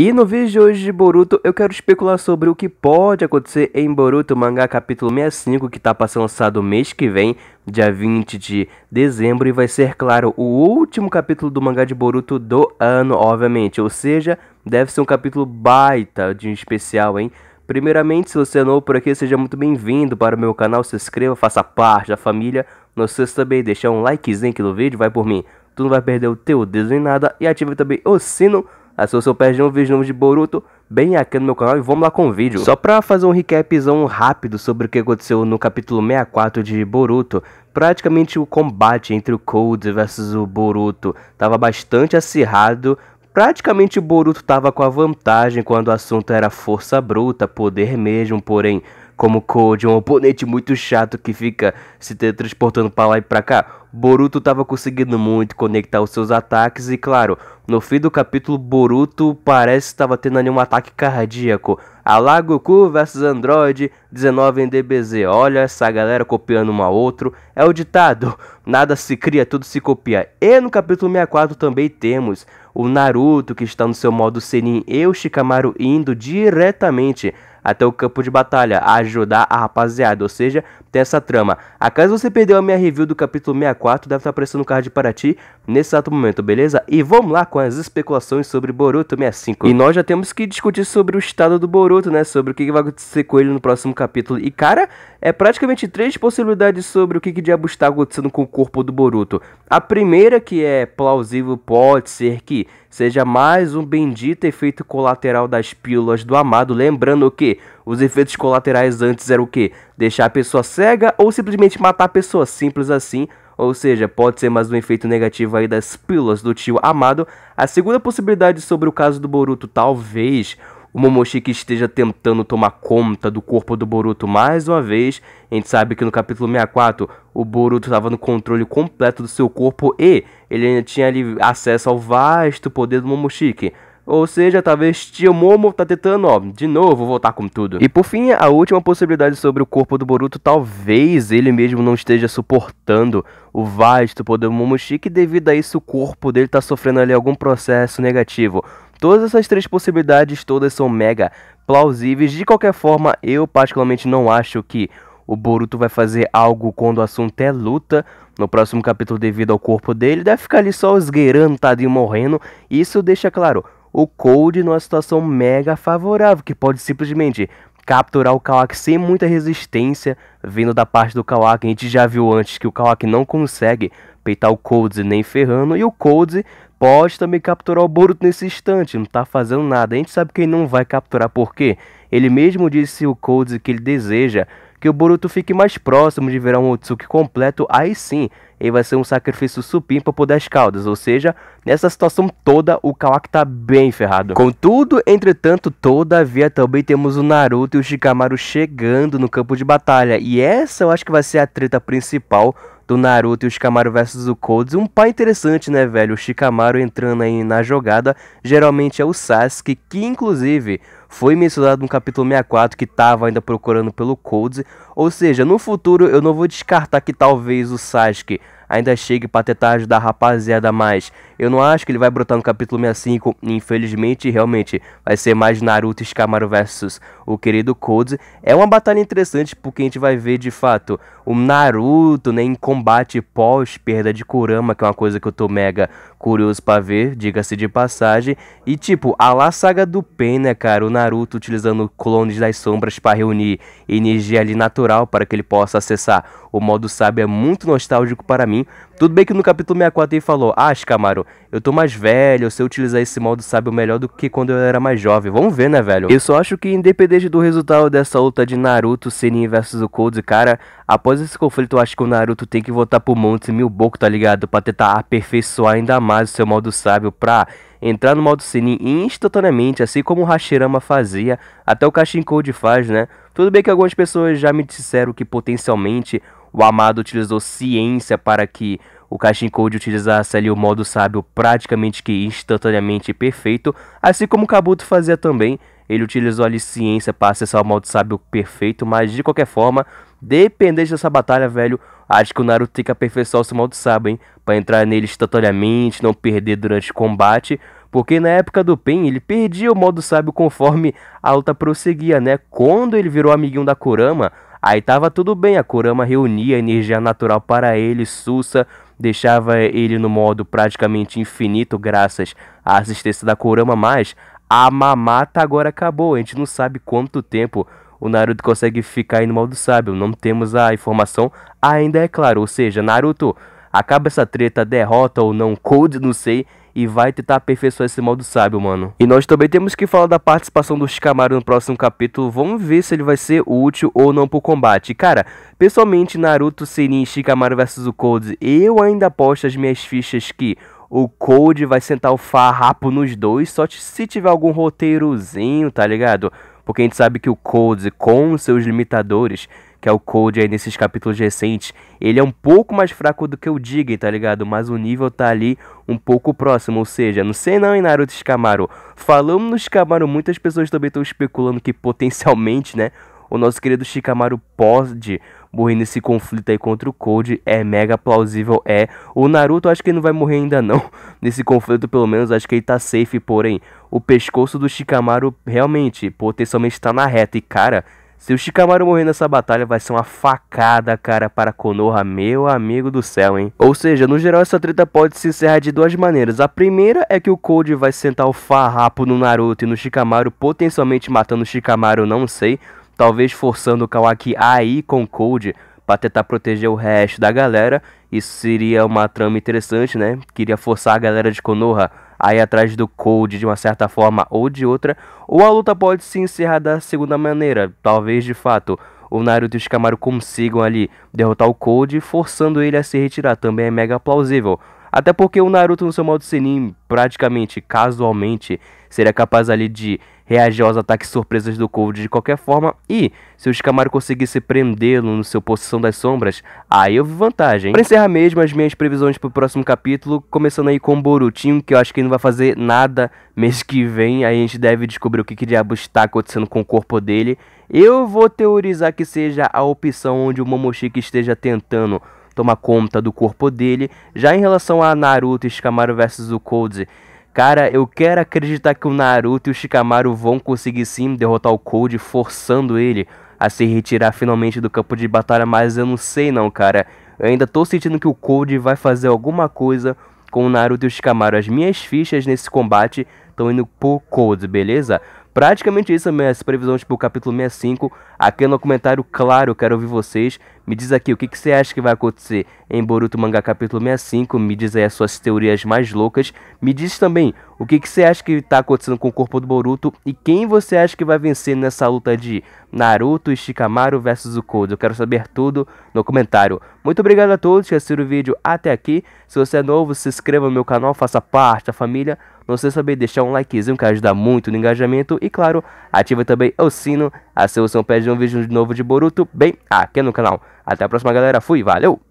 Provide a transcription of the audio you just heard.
E no vídeo de hoje de Boruto, eu quero especular sobre o que pode acontecer em Boruto Mangá capítulo 65, que está para ser lançado mês que vem, dia 20 de dezembro, e vai ser, claro, o último capítulo do mangá de Boruto do ano, obviamente. Ou seja, deve ser um capítulo baita de especial, hein? Primeiramente, se você é novo por aqui, seja muito bem-vindo para o meu canal, se inscreva, faça parte da família. Não esqueça também de deixar um likezinho aqui no vídeo, vai por mim, tu não vai perder o teu dedo em nada, e ative também o sino ah, seu você perdeu um vídeo novo de Boruto, bem aqui no meu canal e vamos lá com o vídeo. Só pra fazer um recapzão rápido sobre o que aconteceu no capítulo 64 de Boruto, praticamente o combate entre o Cold versus o Boruto estava bastante acirrado, praticamente o Boruto estava com a vantagem quando o assunto era força bruta, poder mesmo, porém, como Code é um oponente muito chato que fica se transportando para lá e para cá, Boruto estava conseguindo muito conectar os seus ataques e claro, no fim do capítulo Boruto parece estava tendo ali um ataque cardíaco. Alá Goku versus Android 19 em DBZ. Olha essa galera copiando um ao outro. É o ditado: nada se cria, tudo se copia. E no capítulo 64 também temos o Naruto que está no seu modo Senin e o Shikamaru indo diretamente até o campo de batalha ajudar a rapaziada, ou seja, dessa trama. Acaso você perdeu a minha review do capítulo 64, deve estar aparecendo no card para ti nesse exato momento, beleza? E vamos lá com as especulações sobre Boruto 65. E nós já temos que discutir sobre o estado do Boruto, né? Sobre o que vai acontecer com ele no próximo capítulo. E cara, é praticamente três possibilidades sobre o que, que diabo está acontecendo com o corpo do Boruto. A primeira, que é plausível, pode ser que seja mais um bendito efeito colateral das pílulas do amado. Lembrando que os efeitos colaterais antes eram o quê? Deixar a pessoa cega ou simplesmente matar a pessoa, simples assim. Ou seja, pode ser mais um efeito negativo aí das pílulas do tio Amado. A segunda possibilidade sobre o caso do Boruto, talvez o Momoshiki esteja tentando tomar conta do corpo do Boruto mais uma vez. A gente sabe que no capítulo 64 o Boruto estava no controle completo do seu corpo e ele ainda tinha ali acesso ao vasto poder do Momoshiki. Ou seja, talvez Tio Momo tá tentando, ó, de novo voltar com tudo. E por fim, a última possibilidade sobre o corpo do Boruto, talvez ele mesmo não esteja suportando o vasto poder do Momoshiki, devido a isso o corpo dele tá sofrendo ali algum processo negativo. Todas essas três possibilidades todas são mega plausíveis. De qualquer forma, eu particularmente não acho que o Boruto vai fazer algo quando o assunto é luta. No próximo capítulo, devido ao corpo dele, deve ficar ali só esgueirando, tadinho, morrendo. Isso deixa claro o Cold numa situação mega favorável, que pode simplesmente capturar o Kawaki sem muita resistência, vindo da parte do Kawaki. A gente já viu antes que o Kawaki não consegue peitar o Cold nem ferrando, e o Cold pode também capturar o Boruto nesse instante, não tá fazendo nada. A gente sabe que ele não vai capturar porque ele mesmo disse o Cold que ele deseja que o Boruto fique mais próximo de virar um Otsuki completo, aí sim, ele vai ser um sacrifício supimpa por 10 caudas, ou seja, nessa situação toda o Kawaki tá bem ferrado. Contudo, entretanto, todavia também temos o Naruto e o Shikamaru chegando no campo de batalha, e essa eu acho que vai ser a treta principal do Naruto e o Shikamaru versus o Kodos. Um pai interessante, né, velho? O Shikamaru entrando aí na jogada, geralmente é o Sasuke, que inclusive foi mencionado no capítulo 64 que estava ainda procurando pelo Codes. Ou seja, no futuro eu não vou descartar que talvez o Sasuke ainda chegue pra tentar ajudar a rapaziada mais. Eu não acho que ele vai brotar no capítulo 65, infelizmente, realmente, vai ser mais Naruto escamaro Shikamaru versus o querido Code. É uma batalha interessante porque a gente vai ver de fato o Naruto né, em combate pós perda de Kurama, que é uma coisa que eu tô mega curioso para ver, diga-se de passagem. E tipo, a lá saga do pen, né, cara, o Naruto utilizando clones das sombras para reunir energia ali natural para que ele possa acessar o modo sábio é muito nostálgico para mim mim. Tudo bem que no capítulo 64 ele falou: Acho, Camaro, eu tô mais velho, se eu utilizar esse modo sábio melhor do que quando eu era mais jovem. Vamos ver, né, velho? Eu só acho que, independente do resultado dessa luta de Naruto, Senin versus o Cold, cara, após esse conflito, eu acho que o Naruto tem que voltar pro Monte Milboku, tá ligado? Pra tentar aperfeiçoar ainda mais o seu modo sábio pra entrar no modo Senin instantaneamente, assim como o Hashirama fazia, até o Kashin Code faz, né? Tudo bem que algumas pessoas já me disseram que potencialmente o Amado utilizou ciência para que o Cashin Code utilizasse ali o modo sábio praticamente que instantaneamente perfeito, assim como o Kabuto fazia também. Ele utilizou ali ciência para acessar o modo sábio perfeito, mas de qualquer forma, dependente dessa batalha, velho, acho que o Naruto tem que aperfeiçoar o seu modo sábio, hein? Pra entrar nele instantaneamente, não perder durante o combate. Porque na época do Pen, ele perdia o modo sábio conforme a luta prosseguia, né? Quando ele virou amiguinho da Kurama, Aí tava tudo bem, a Kurama reunia energia natural para ele, Sussa deixava ele no modo praticamente infinito graças à assistência da Kurama, mas a mamata agora acabou. A gente não sabe quanto tempo o Naruto consegue ficar aí no modo sábio. Não temos a informação ainda, é claro. Ou seja, Naruto acaba essa treta, derrota ou não, Code não sei e vai tentar aperfeiçoar esse modo sábio, mano. E nós também temos que falar da participação do Shikamaru no próximo capítulo. Vamos ver se ele vai ser útil ou não pro combate. Cara, pessoalmente, Naruto, Senin, Shikamaru vs o Cold, eu ainda aposto as minhas fichas que o Cold vai sentar o farrapo nos dois, só se tiver algum roteirozinho, tá ligado? Porque a gente sabe que o Cold, com seus limitadores, que é o Cold aí nesses capítulos recentes, ele é um pouco mais fraco do que o Jigen, tá ligado? Mas o nível tá ali um pouco próximo, ou seja, não sei não, hein, Naruto Shikamaru. Falando no Shikamaru, muitas pessoas também estão especulando que potencialmente, né, o nosso querido Shikamaru pode morrer nesse conflito aí contra o Cold. É mega plausível, é. O Naruto acho que ele não vai morrer ainda não. Nesse conflito, pelo menos, acho que ele tá safe, porém, o pescoço do Shikamaru realmente, potencialmente tá na reta. E, cara, se o Shikamaru morrer nessa batalha, vai ser uma facada, cara, para Konoha, meu amigo do céu, hein? Ou seja, no geral, essa treta pode se encerrar de duas maneiras. A primeira é que o Code vai sentar o farrapo no Naruto e no Shikamaru, potencialmente matando o Shikamaru, não sei. Talvez forçando o Kawaki a ir com o Code para tentar proteger o resto da galera. Isso seria uma trama interessante, né? Queria forçar a galera de Konoha aí atrás do Cold de uma certa forma ou de outra, ou a luta pode se encerrar da segunda maneira, talvez de fato o Naruto e o Shikamaru consigam ali derrotar o Cold, forçando ele a se retirar, também é mega plausível. Até porque o Naruto no seu modo Senin, praticamente casualmente, seria capaz ali de reagir aos ataques surpresas do Cold de qualquer forma e, se o Shikamaru conseguisse prendê-lo no seu Possessão das Sombras, aí eu vi vantagem. Para encerrar mesmo as minhas previsões pro próximo capítulo, começando aí com o Borutinho, que eu acho que não vai fazer nada mês que vem, aí a gente deve descobrir o que, que diabo está acontecendo com o corpo dele. Eu vou teorizar que seja a opção onde o Momoshiki esteja tentando tomar conta do corpo dele. Já em relação a Naruto e Shikamaru vs. o Cold, Cara, eu quero acreditar que o Naruto e o Shikamaru vão conseguir sim derrotar o Cold, forçando ele a se retirar finalmente do campo de batalha, mas eu não sei não, cara. Eu ainda tô sentindo que o Cold vai fazer alguma coisa com o Naruto e o Shikamaru. As minhas fichas nesse combate estão indo pro Cold, beleza? Praticamente isso é previsões minha o capítulo 65. Aqui no comentário, claro, quero ouvir vocês. Me diz aqui, o que, que você acha que vai acontecer em Boruto Mangá capítulo 65? Me diz aí as suas teorias mais loucas. Me diz também o que, que você acha que está acontecendo com o corpo do Boruto e quem você acha que vai vencer nessa luta de Naruto e Shikamaru versus o Kodo. Eu quero saber tudo no comentário. Muito obrigado a todos que assistiram o vídeo até aqui. Se você é novo, se inscreva no meu canal, faça parte da família. Não se saber deixar um likezinho que ajuda muito no engajamento. E claro, ativa também o sino, assim você não perde um vídeo novo de Boruto bem aqui no canal. Até a próxima, galera. Fui, valeu!